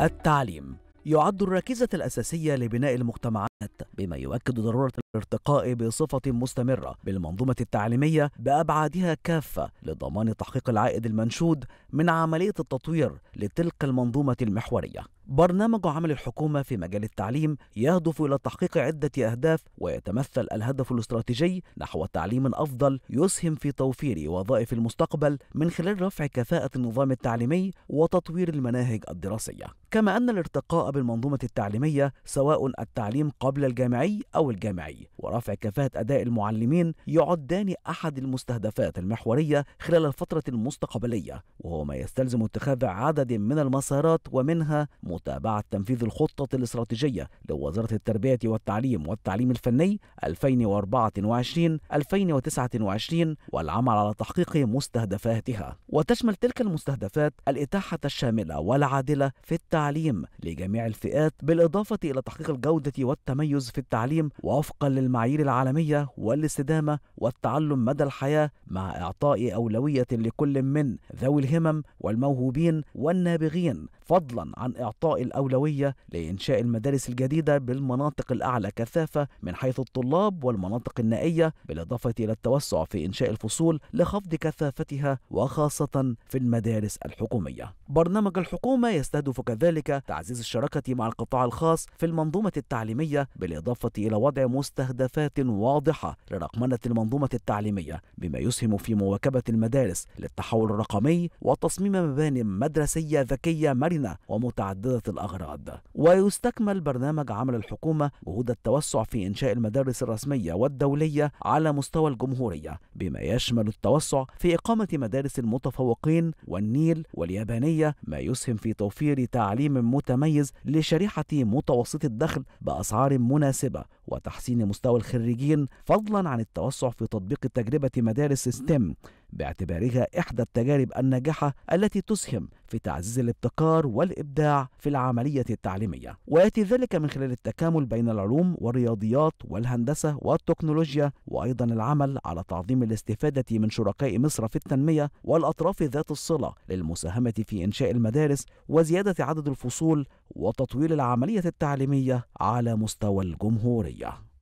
التعليم يعد الركيزة الأساسية لبناء المجتمعات بما يؤكد ضرورة الارتقاء بصفة مستمرة بالمنظومة التعليمية بأبعادها كافة لضمان تحقيق العائد المنشود من عملية التطوير لتلك المنظومة المحورية برنامج عمل الحكومة في مجال التعليم يهدف إلى تحقيق عدة أهداف ويتمثل الهدف الاستراتيجي نحو تعليم أفضل يسهم في توفير وظائف المستقبل من خلال رفع كفاءة النظام التعليمي وتطوير المناهج الدراسية كما أن الارتقاء بالمنظومة التعليمية سواء التعليم قبل الجامعي أو الجامعي ورفع كفاءة أداء المعلمين يعدان أحد المستهدفات المحورية خلال الفترة المستقبلية وهو ما يستلزم اتخاذ عدد من المسارات ومنها متابعة تنفيذ الخطة الاستراتيجية لوزارة التربية والتعليم والتعليم الفني 2024-2029 والعمل على تحقيق مستهدفاتها وتشمل تلك المستهدفات الإتاحة الشاملة والعادلة في التعليم لجميع الفئات بالإضافة إلى تحقيق الجودة والتميز في التعليم وفقا للمعايير العالمية والاستدامة والتعلم مدى الحياة مع إعطاء أولوية لكل من ذوي الهمم والموهوبين والنابغين فضلا عن إعطاء إعطاء الأولوية لإنشاء المدارس الجديدة بالمناطق الأعلى كثافة من حيث الطلاب والمناطق النائية بالإضافة إلى التوسع في إنشاء الفصول لخفض كثافتها وخاصة في المدارس الحكومية. برنامج الحكومة يستهدف كذلك تعزيز الشراكة مع القطاع الخاص في المنظومة التعليمية بالإضافة إلى وضع مستهدفات واضحة لرقمنة المنظومة التعليمية بما يسهم في مواكبة المدارس للتحول الرقمي وتصميم مباني مدرسية ذكية مرنة ومتعددة لإبادة الأغراض ويستكمل برنامج عمل الحكومة جهود التوسع في إنشاء المدارس الرسمية والدولية على مستوى الجمهورية بما يشمل التوسع في إقامة مدارس المتفوقين والنيل واليابانية ما يسهم في توفير تعليم متميز لشريحة متوسطي الدخل بأسعار مناسبة وتحسين مستوى الخريجين فضلا عن التوسع في تطبيق تجربة مدارس ستيم باعتبارها إحدى التجارب الناجحة التي تسهم في تعزيز الابتكار والإبداع في العملية التعليمية ويأتي ذلك من خلال التكامل بين العلوم والرياضيات والهندسة والتكنولوجيا وأيضا العمل على تعظيم الاستفادة من شركاء مصر في التنمية والأطراف ذات الصلة للمساهمة في إنشاء المدارس وزيادة عدد الفصول وتطوير العملية التعليمية على مستوى الجمهورية